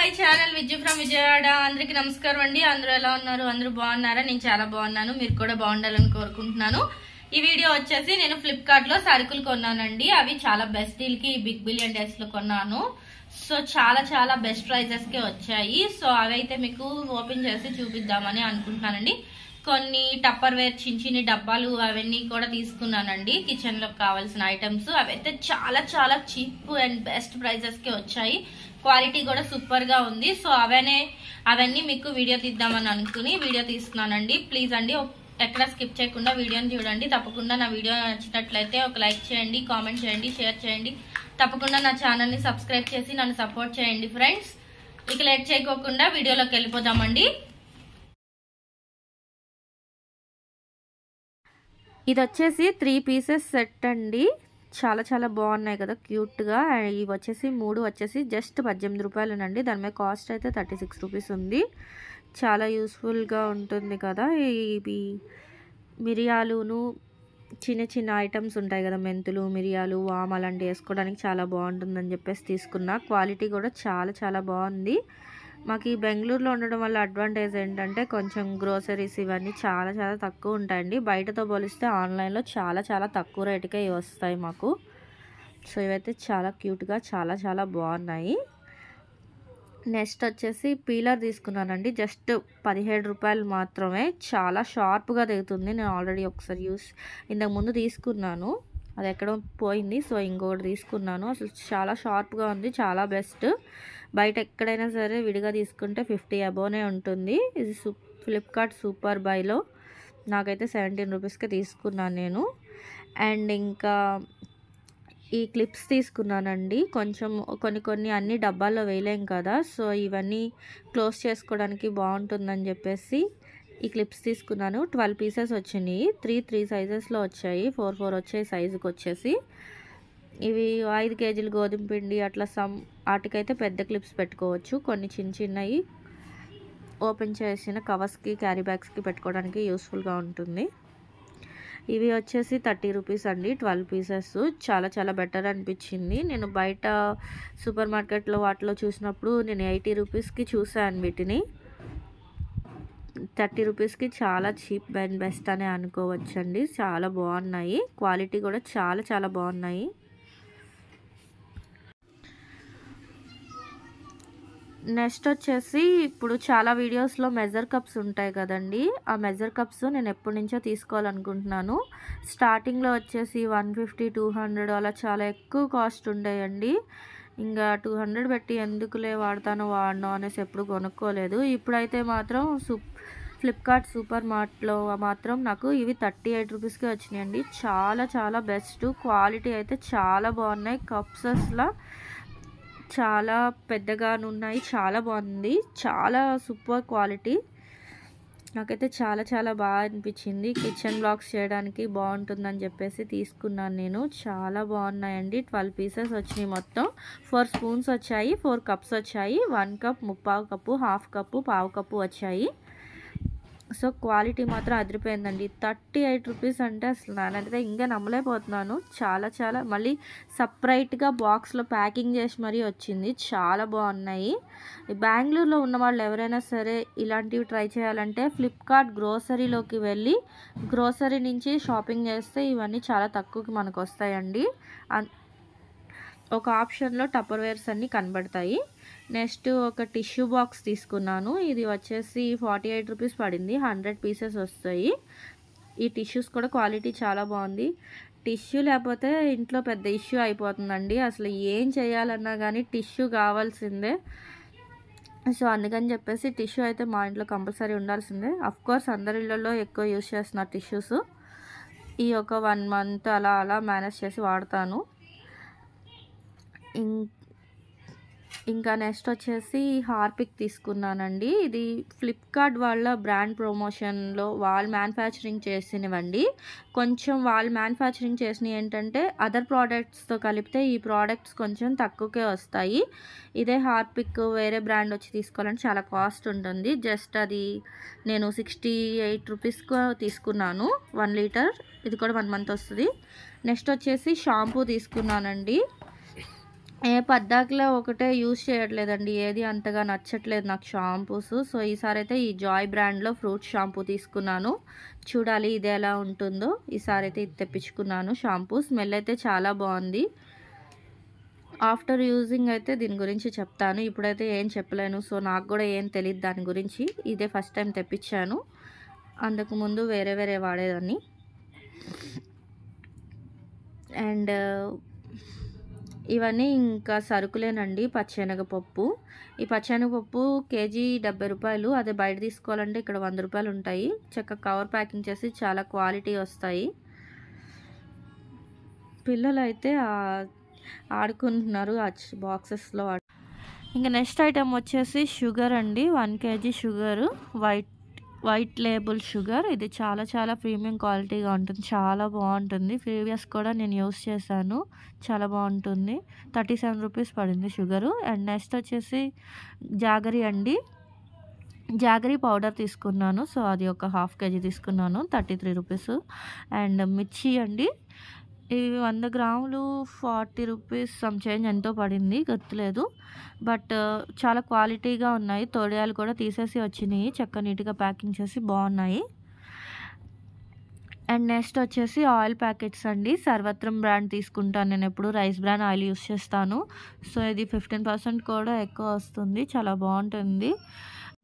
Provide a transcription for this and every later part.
my channel Vijaya from Vijayawada అందరికి నమస్కారం అండి అందరూ ఎలా ఉన్నారు అందరూ బాగున్నారా నేను చాలా బాగున్నాను మీరు కూడా బాగుండాలని కోరుకుంటున్నాను ఈ వీడియో వచ్చేసి నేను ఫ్లిప్కార్ట్లో సరుకులు కొన్నానండి అవి చాలా బెస్ట్ కి బిగ్ బిలియన్ లో కొన్నాను సో చాలా చాలా బెస్ట్ ప్రైజెస్కే వచ్చాయి సో అవైతే మీకు ఓపెన్ చేసి చూపిద్దామని అనుకుంటున్నానండి కొన్ని టప్పర్ వేర్ చిన్న చిన్న డబ్బాలు అవన్నీ కూడా తీసుకున్నానండి లో కావాల్సిన ఐటమ్స్ అవైతే చాలా చాలా చీప్ అండ్ బెస్ట్ ప్రైజెస్కే వచ్చాయి క్వాలిటీ కూడా సూపర్గా ఉంది సో అవనే అవన్నీ మీకు వీడియో తీద్దామని అనుకుని వీడియో తీస్తున్నానండి ప్లీజ్ అండి ఎక్కడ స్కిప్ చేయకుండా వీడియోని చూడండి తప్పకుండా నా వీడియో నచ్చినట్లయితే ఒక లైక్ చేయండి కామెంట్ చేయండి షేర్ చేయండి తప్పకుండా నా ఛానల్ని సబ్స్క్రైబ్ చేసి నన్ను సపోర్ట్ చేయండి ఫ్రెండ్స్ ఇక లేట్ చేయకోకుండా వీడియోలోకి వెళ్ళిపోదామండి ఇది వచ్చేసి త్రీ పీసెస్ సెట్ అండి చాలా చాలా బాగున్నాయి కదా క్యూట్గా ఇవి వచ్చేసి మూడు వచ్చేసి జస్ట్ పద్దెనిమిది రూపాయలేనండి దాని మీద కాస్ట్ అయితే థర్టీ సిక్స్ రూపీస్ ఉంది చాలా యూస్ఫుల్గా ఉంటుంది కదా ఇవి మిరియాలును చిన్న చిన్న ఐటమ్స్ ఉంటాయి కదా మెంతులు మిరియాలు వామ్ అలాంటివి వేసుకోవడానికి చాలా బాగుంటుందని చెప్పేసి తీసుకున్న క్వాలిటీ కూడా చాలా చాలా బాగుంది మాకు ఈ బెంగళూరులో ఉండడం వల్ల అడ్వాంటేజ్ ఏంటంటే కొంచెం గ్రోసరీస్ ఇవన్నీ చాలా చాలా తక్కువ ఉంటాయండి బయటతో పోలిస్తే ఆన్లైన్లో చాలా చాలా తక్కువ రేటుకే వస్తాయి మాకు సో ఇవైతే చాలా క్యూట్గా చాలా చాలా బాగున్నాయి నెక్స్ట్ వచ్చేసి పీలర్ తీసుకున్నానండి జస్ట్ పదిహేడు రూపాయలు మాత్రమే చాలా షార్ప్గా దిగుతుంది నేను ఆల్రెడీ ఒకసారి యూస్ ఇంతకుముందు తీసుకున్నాను అది ఎక్కడో పోయింది సో ఇంకొకటి తీసుకున్నాను అసలు చాలా షార్ప్గా ఉంది చాలా బెస్ట్ బయట ఎక్కడైనా సరే విడిగా తీసుకుంటే ఫిఫ్టీ అబోనే ఉంటుంది ఇది ఫ్లిప్కార్ట్ సూపర్ బైలో నాకైతే సెవెంటీన్ రూపీస్కి తీసుకున్నాను నేను అండ్ ఇంకా ఈ క్లిప్స్ తీసుకున్నానండి కొంచెం కొన్ని కొన్ని అన్ని డబ్బాల్లో వేయలేం కదా సో ఇవన్నీ క్లోజ్ చేసుకోవడానికి బాగుంటుందని చెప్పేసి ఈ క్లిప్స్ తీసుకున్నాను ట్వెల్వ్ పీసెస్ వచ్చినాయి త్రీ త్రీ సైజెస్లో వచ్చాయి ఫోర్ ఫోర్ వచ్చే సైజుకి వచ్చేసి ఇవి ఐదు కేజీలు గోధుమ పిండి అట్లా సమ్ వాటికైతే పెద్ద క్లిప్స్ పెట్టుకోవచ్చు కొన్ని చిన్న చిన్నవి ఓపెన్ చేసిన కవర్స్కి క్యారీ బ్యాగ్స్కి పెట్టుకోవడానికి యూస్ఫుల్గా ఉంటుంది ఇవి వచ్చేసి థర్టీ రూపీస్ అండి ట్వెల్వ్ పీసెస్ చాలా చాలా బెటర్ అనిపించింది నేను బయట సూపర్ మార్కెట్లో వాటిలో చూసినప్పుడు నేను ఎయిటీ రూపీస్కి చూసాను వీటిని థర్టీ రూపీస్కి చాలా చీప్ అండ్ బెస్ట్ అనే అనుకోవచ్చండి చాలా బాగున్నాయి క్వాలిటీ కూడా చాలా చాలా బాగున్నాయి నెక్స్ట్ వచ్చేసి ఇప్పుడు చాలా వీడియోస్లో మెజర్ కప్స్ ఉంటాయి కదండి ఆ మెజర్ కప్స్ నేను ఎప్పటి నుంచో తీసుకోవాలనుకుంటున్నాను స్టార్టింగ్లో వచ్చేసి వన్ ఫిఫ్టీ టూ హండ్రెడ్ అలా చాలా ఎక్కువ కాస్ట్ ఉండేయండి ఇంకా టూ హండ్రెడ్ పెట్టి ఎందుకులే వాడతాను వాడను అనేసి ఎప్పుడు కొనుక్కోలేదు ఇప్పుడైతే మాత్రం సూప్ ఫ్లిప్కార్ట్ సూపర్ మార్ట్లో మాత్రం నాకు ఇవి థర్టీ ఎయిట్ రూపీస్కే వచ్చినాయండి చాలా చాలా బెస్ట్ క్వాలిటీ అయితే చాలా బాగున్నాయి కప్సెస్లా చాలా పెద్దగా ఉన్నాయి చాలా బాగుంది చాలా సూపర్ క్వాలిటీ నాకైతే చాలా చాలా బాగా అనిపించింది కిచెన్ బ్లాక్స్ చేయడానికి బాగుంటుందని చెప్పేసి తీసుకున్నాను నేను చాలా బాగున్నాయండి ట్వెల్వ్ పీసెస్ వచ్చినాయి మొత్తం ఫోర్ స్పూన్స్ వచ్చాయి ఫోర్ కప్స్ వచ్చాయి వన్ కప్ ముప్పావు కప్పు హాఫ్ కప్పు పావు కప్పు వచ్చాయి సో క్వాలిటీ మాత్రం అదిరిపోయిందండి థర్టీ ఎయిట్ రూపీస్ అంటే అసలు నేనైతే ఇంకా నమ్మలేకపోతున్నాను చాలా చాలా మళ్ళీ సపరేట్గా బాక్స్లో ప్యాకింగ్ చేసి మరీ వచ్చింది చాలా బాగున్నాయి బెంగళూరులో ఉన్న వాళ్ళు ఎవరైనా సరే ఇలాంటివి ట్రై చేయాలంటే ఫ్లిప్కార్ట్ గ్రోసరీలోకి వెళ్ళి గ్రోసరీ నుంచి షాపింగ్ చేస్తే ఇవన్నీ చాలా తక్కువకి మనకు వస్తాయండి ఒక ఆప్షన్లో టప్పర్వేర్స్ అన్నీ కనబడతాయి నెక్స్ట్ ఒక టిష్యూ బాక్స్ తీసుకున్నాను ఇది వచ్చేసి ఫార్టీ ఎయిట్ రూపీస్ పడింది హండ్రెడ్ పీసెస్ వస్తాయి ఈ టిష్యూస్ కూడా క్వాలిటీ చాలా బాగుంది టిష్యూ లేకపోతే ఇంట్లో పెద్ద ఇష్యూ అయిపోతుందండి అసలు ఏం చేయాలన్నా కానీ టిష్యూ కావాల్సిందే సో అందుకని చెప్పేసి టిష్యూ అయితే మా ఇంట్లో కంపల్సరీ ఉండాల్సిందే అఫ్కోర్స్ అందరి ఇళ్ళల్లో ఎక్కువ యూజ్ చేస్తున్నా టిష్యూస్ ఈ ఒక వన్ మంత్ అలా అలా మేనేజ్ చేసి వాడతాను ఇంకా ఇంకా నెక్స్ట్ వచ్చేసి హార్పిక్ తీసుకున్నానండి ఇది ఫ్లిప్కార్ట్ వాళ్ళ బ్రాండ్ ప్రమోషన్లో వాళ్ళు మ్యానుఫ్యాక్చరింగ్ చేసినవండి కొంచెం వాళ్ళు మ్యానుఫ్యాక్చరింగ్ చేసినవి ఏంటంటే అదర్ ప్రోడక్ట్స్తో కలిపితే ఈ ప్రోడక్ట్స్ కొంచెం తక్కువకే వస్తాయి ఇదే హార్పిక్ వేరే బ్రాండ్ వచ్చి తీసుకోవాలంటే చాలా కాస్ట్ ఉంటుంది జస్ట్ అది నేను సిక్స్టీ ఎయిట్ రూపీస్కు తీసుకున్నాను వన్ లీటర్ ఇది కూడా వన్ మంత్ వస్తుంది నెక్స్ట్ వచ్చేసి షాంపూ తీసుకున్నానండి ఏ పద్దాకులో ఒకటే యూజ్ చేయట్లేదండి ఏది అంతగా నచ్చట్లేదు నాకు షాంపూస్ సో ఈసారి అయితే ఈ జాయ్ బ్రాండ్లో ఫ్రూట్ షాంపూ తీసుకున్నాను చూడాలి ఇది ఎలా ఉంటుందో ఈసారి అయితే ఇది తెప్పించుకున్నాను షాంపూ స్మెల్ అయితే చాలా బాగుంది ఆఫ్టర్ యూజింగ్ అయితే దీని గురించి చెప్తాను ఇప్పుడైతే ఏం చెప్పలేను సో నాకు కూడా ఏం తెలియదు దాని గురించి ఇదే ఫస్ట్ టైం తెప్పించాను అంతకుముందు వేరే వేరే వాడేదాన్ని అండ్ ఇవన్నీ ఇంకా సరుకులేనండి పచ్చెనగపప్పు ఈ పచ్చెనగపప్పు కేజీ డెబ్బై రూపాయలు అదే బయట తీసుకోవాలంటే ఇక్కడ వంద రూపాయలు ఉంటాయి చక్క కవర్ ప్యాకింగ్ చేసి చాలా క్వాలిటీ వస్తాయి పిల్లలు అయితే ఆడుకుంటున్నారు ఆ బాక్సెస్లో ఇంకా నెక్స్ట్ ఐటెం వచ్చేసి షుగర్ అండి one KG sugar white white label sugar ఇది చాలా చాలా ప్రీమియం క్వాలిటీగా ఉంటుంది చాలా బాగుంటుంది ప్రీవియస్ కూడా నేను యూస్ చేశాను చాలా బాగుంటుంది థర్టీ సెవెన్ రూపీస్ పడింది షుగరు అండ్ నెక్స్ట్ వచ్చేసి జాగరి అండి జాగరీ పౌడర్ తీసుకున్నాను సో అది ఒక హాఫ్ కేజీ తీసుకున్నాను థర్టీ త్రీ రూపీస్ అండ్ మిర్చి అండి ఇవి వంద గ్రాములు ఫార్టీ రూపీస్ సమ్ చేంజ్ ఎంతో పడింది గుర్తులేదు బట్ చాలా క్వాలిటీగా ఉన్నాయి తొడియాలు కూడా తీసేసి వచ్చినాయి చక్క నీట్గా ప్యాకింగ్ చేసి బాగున్నాయి అండ్ నెక్స్ట్ వచ్చేసి ఆయిల్ ప్యాకెట్స్ అండి సర్వత్రం బ్రాండ్ తీసుకుంటాను నేను ఎప్పుడు రైస్ బ్రాండ్ ఆయిల్ యూస్ చేస్తాను సో ఇది ఫిఫ్టీన్ పర్సెంట్ కూడా ఎక్కువ వస్తుంది చాలా బాగుంటుంది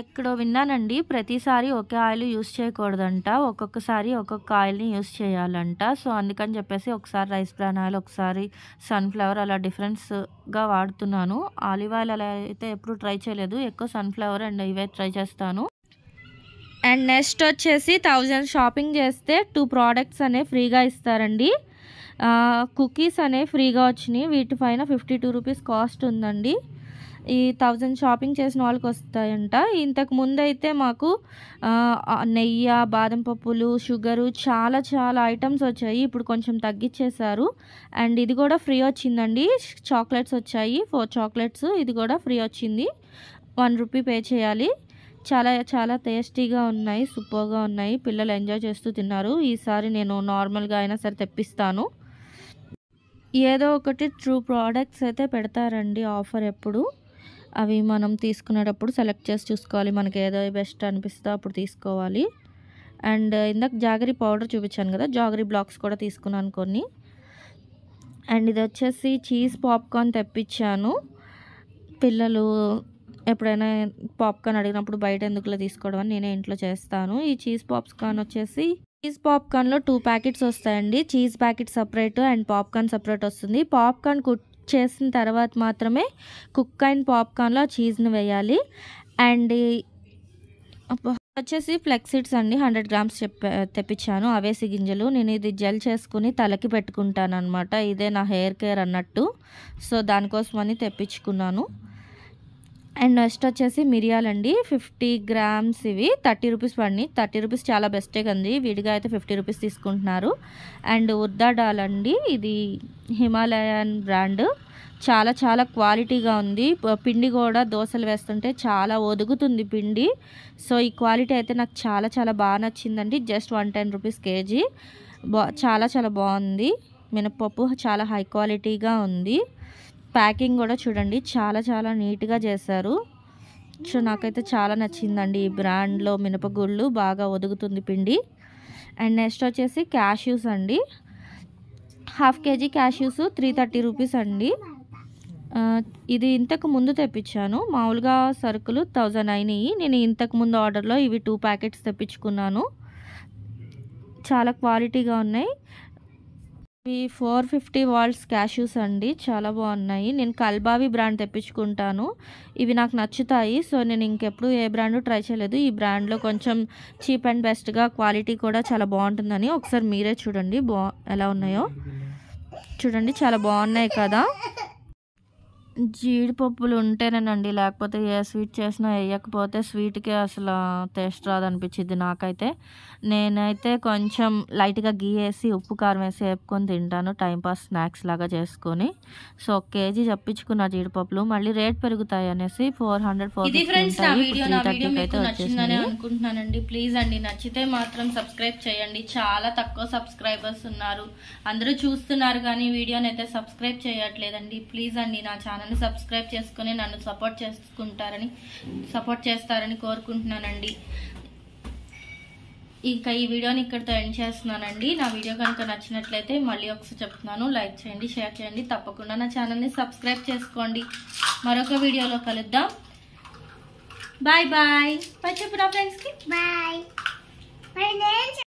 ఎక్కడో విన్నానండి ప్రతిసారి ఒకే ఆయిల్ యూస్ చేయకూడదంట ఒక్కొక్కసారి ఒక్కొక్క ఆయిల్ని యూస్ చేయాలంట సో అందుకని చెప్పేసి ఒకసారి రైస్ బ్రాన్ ఆయిల్ ఒకసారి సన్ఫ్లవర్ అలా డిఫరెన్స్గా వాడుతున్నాను ఆలివ్ ఆయిల్ అలా అయితే ఎప్పుడు ట్రై చేయలేదు ఎక్కువ సన్ఫ్లవర్ అండ్ ఇవే ట్రై చేస్తాను అండ్ నెక్స్ట్ వచ్చేసి థౌజండ్ షాపింగ్ చేస్తే టూ ప్రోడక్ట్స్ అనే ఫ్రీగా ఇస్తారండి కుకీస్ అనే ఫ్రీగా వచ్చినాయి వీటిపైన ఫిఫ్టీ టూ రూపీస్ కాస్ట్ ఉందండి ఈ థౌజండ్ షాపింగ్ చేసిన వాళ్ళకి వస్తాయంట ఇంతకు ముందు అయితే మాకు నెయ్యి బాదం పప్పులు షుగరు చాలా చాలా ఐటమ్స్ వచ్చాయి ఇప్పుడు కొంచెం తగ్గించేశారు అండ్ ఇది కూడా ఫ్రీ వచ్చిందండి చాక్లెట్స్ వచ్చాయి ఫోర్ చాక్లెట్స్ ఇది కూడా ఫ్రీ వచ్చింది వన్ రూపీ పే చేయాలి చాలా చాలా టేస్టీగా ఉన్నాయి సూపర్గా ఉన్నాయి పిల్లలు ఎంజాయ్ చేస్తూ తిన్నారు ఈసారి నేను నార్మల్గా అయినా సరే తెప్పిస్తాను ఏదో ఒకటి ట్రూ ప్రోడక్ట్స్ అయితే పెడతారండి ఆఫర్ ఎప్పుడు అవి మనం తీసుకునేటప్పుడు సెలెక్ట్ చేసి చూసుకోవాలి మనకి ఏదో బెస్ట్ అనిపిస్తుందో అప్పుడు తీసుకోవాలి అండ్ ఇందాక జాగరీ పౌడర్ చూపించాను కదా జాగరి బ్లాక్స్ కూడా తీసుకున్నాను కొన్ని అండ్ ఇది వచ్చేసి చీజ్ పాప్కార్న్ తెప్పించాను పిల్లలు ఎప్పుడైనా పాప్కార్న్ అడిగినప్పుడు బయట ఎందుకులో తీసుకోవడం అని నేనే ఇంట్లో చేస్తాను ఈ చీజ్ పాప్కార్న్ వచ్చేసి చీజ్ పాప్కార్న్లో టూ ప్యాకెట్స్ వస్తాయండి cheese packet separate and popcorn separate వస్తుంది పాప్కార్న్ చేసిన తర్వాత మాత్రమే కుక్ అయిన పాప్కార్న్లో ఆ చీజ్ని వేయాలి అండ్ వచ్చేసి ఫ్లెక్సిడ్స్ అండి హండ్రెడ్ గ్రామ్స్ చెప్ప తెప్పించాను అవేసి గింజలు నేను ఇది జెల్ చేసుకుని తలకి పెట్టుకుంటాను అనమాట ఇదే నా హెయిర్ కేర్ అన్నట్టు సో దానికోసమని తెప్పించుకున్నాను అండ్ నెక్స్ట్ వచ్చేసి మిరియాలండి ఫిఫ్టీ గ్రామ్స్ ఇవి థర్టీ రూపీస్ పడినాయి థర్టీ రూపీస్ చాలా బెస్టే కంది విడిగా అయితే ఫిఫ్టీ రూపీస్ తీసుకుంటున్నారు అండ్ ఉద్దా డాల్ అండి ఇది హిమాలయన్ బ్రాండ్ చాలా చాలా క్వాలిటీగా ఉంది పిండి కూడా దోశలు వేస్తుంటే చాలా ఒదుగుతుంది పిండి సో ఈ క్వాలిటీ అయితే నాకు చాలా చాలా బాగా నచ్చిందండి just one ten rupees KG బా చాలా చాలా బాగుంది మినపప్పు చాలా హై క్వాలిటీగా ఉంది ప్యాకింగ్ కూడా చూడండి చాలా చాలా నీట్గా చేశారు సో నాకైతే చాలా నచ్చిందండి ఈ బ్రాండ్లో మినపగుళ్ళు బాగా ఒదుగుతుంది పిండి అండ్ నెక్స్ట్ వచ్చేసి క్యాష్యూస్ అండి half KG cashews three thirty rupees అండి ఇది ఇంతకు ముందు తెప్పించాను మామూలుగా సరుకులు థౌజండ్ అయినాయి నేను ఇంతకు ముందు ఆర్డర్లో ఇవి టూ ప్యాకెట్స్ తెప్పించుకున్నాను చాలా క్వాలిటీగా ఉన్నాయి ఇవి ఫోర్ ఫిఫ్టీ వాల్స్ క్యాష్యూస్ అండి చాలా బాగున్నాయి నేను కల్బావి బ్రాండ్ తెప్పించుకుంటాను ఇవి నాకు నచ్చుతాయి సో నేను ఇంకెప్పుడు ఏ బ్రాండ్ ట్రై చేయలేదు ఈ బ్రాండ్లో కొంచెం చీప్ అండ్ బెస్ట్గా క్వాలిటీ కూడా చాలా బాగుంటుందని ఒకసారి మీరే చూడండి బా ఎలా ఉన్నాయో చూడండి చాలా బాగున్నాయి కదా జీడిపప్పులు ఉంటేనేనండి లేకపోతే ఏ స్వీట్ చేసినా వేయకపోతే స్వీట్కే అసలు టేస్ట్ రాదనిపించింది నాకైతే నేనైతే కొంచెం లైట్గా గీ వేసి ఉప్పు కారం వేసి వేపుకొని తింటాను టైంపాస్ స్నాక్స్ లాగా చేసుకొని సో ఒక కేజీ చెప్పించుకున్న జీడిపప్పులు మళ్ళీ రేట్ పెరుగుతాయి అనేసి ఫోర్ హండ్రెడ్ ఫోర్ అనుకుంటున్నానండి ప్లీజ్ అండి నచ్చితే మాత్రం సబ్స్క్రైబ్ చేయండి చాలా తక్కువ సబ్స్క్రైబర్స్ ఉన్నారు అందరూ చూస్తున్నారు కానీ వీడియోని అయితే సబ్స్క్రైబ్ చేయట్లేదండి ప్లీజ్ అండి నా ఛానల్ నన్ను సబ్స్క్రైబ్ చేసుకుని నన్ను సపోర్ట్ చేసుకుంటారని సపోర్ట్ చేస్తారని కోరుకుంటున్నానండి ఇంకా ఈ వీడియోని ఇక్కడితో ఎండ్ చేస్తున్నానండి నా వీడియో కనుక నచ్చినట్లయితే మళ్ళీ ఒకసారి చెప్తున్నాను లైక్ చేయండి షేర్ చేయండి తప్పకుండా నా ఛానల్ని సబ్స్క్రైబ్ చేసుకోండి మరొక వీడియోలో కలుద్దాం బాయ్ బాయ్ బాయ్ చెప్పురా ఫ్రెండ్స్కి బాయ్